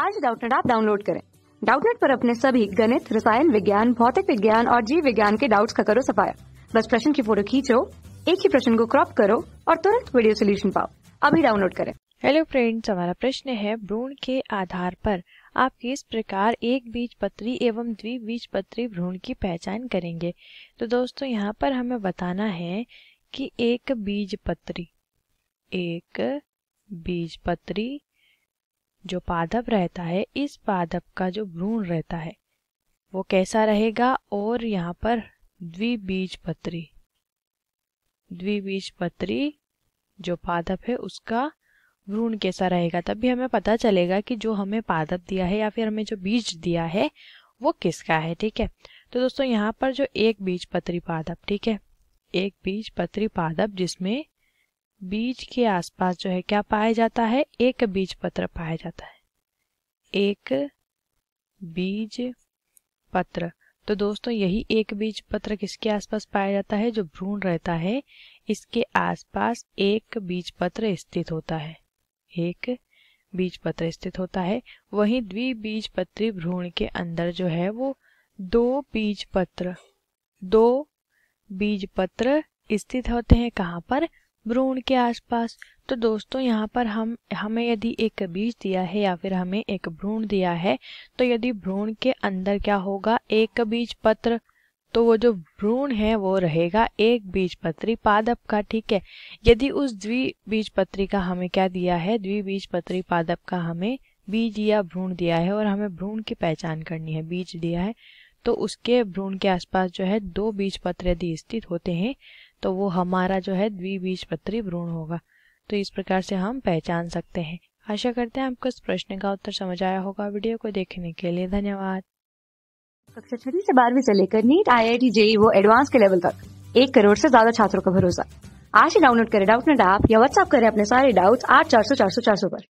आज डाउटनेट आप डाउनलोड करें डाउटनेट पर अपने सभी गणित रसायन विज्ञान भौतिक विज्ञान और जीव विज्ञान के डाउट्स का करो सफाया बस प्रश्न की फोटो खींचो एक ही प्रश्न को क्रॉप करो और तुरंत वीडियो सोल्यूशन पाओ अभी डाउनलोड करें हेलो फ्रेंड्स हमारा प्रश्न है भ्रूण के आधार पर आप किस प्रकार एक बीज पत्री एवं द्विबीज पत्री भ्रूण की पहचान करेंगे तो दोस्तों यहाँ पर हमें बताना है कि एक बीज पत्री एक बीज पत्री जो पादप रहता है इस पादप का जो भ्रूण रहता है वो कैसा रहेगा और यहाँ पर द्विबीज पत्री द्विबीज पत्री जो पादप है उसका भ्रूण कैसा रहेगा तभी हमें पता चलेगा कि जो हमें पादप दिया है या फिर हमें जो बीज दिया है वो किसका है ठीक है तो दोस्तों यहाँ पर जो एक बीज पत्री पादप ठीक है एक बीज पत्री पादप जिसमें बीज के आसपास जो है क्या पाया जाता है एक बीज पत्र पाया जाता है एक बीज पत्र तो दोस्तों यही एक बीज पत्र किसके आसपास पाया जाता है जो भ्रूण रहता है इसके आसपास एक बीज पत्र स्थित होता है एक बीज पत्र स्थित होता है वही द्विबीज पत्री भ्रूण के अंदर जो है वो दो बीज पत्र दो बीज पत्र स्थित होते हैं कहाँ पर भ्रूण के आसपास तो दोस्तों यहाँ पर हम हमें यदि एक बीज दिया है या फिर हमें एक भ्रूण दिया है तो यदि भ्रूण के अंदर क्या होगा एक बीज पत्र तो वो जो भ्रूण है वो रहेगा एक बीज पत्री पादप का ठीक है यदि उस द्वि बीज पत्री का हमें क्या दिया है द्वि बीज पत्री पादप का हमें बीज या भ्रूण दिया है और हमें भ्रूण की पहचान करनी है बीज दिया है तो उसके भ्रूण के आसपास जो है दो बीज पत्र यदि स्थित होते हैं तो वो हमारा जो है पत्री भ्रूण होगा तो इस प्रकार से हम पहचान सकते हैं आशा करते हैं आपको इस प्रश्न का उत्तर समझ आया होगा वीडियो को देखने के लिए धन्यवाद कक्षा छठी से बारहवीं से लेकर NEET I I T JEE वो एडवांस के लेवल तक एक करोड़ से ज्यादा छात्रों का भरोसा आज ही डाउनलोड करें डाउट नेट ऐप या व्हाट्सअप करें अपने सारे डाउट्स आठ चार सौ चार सौ चार सौ पर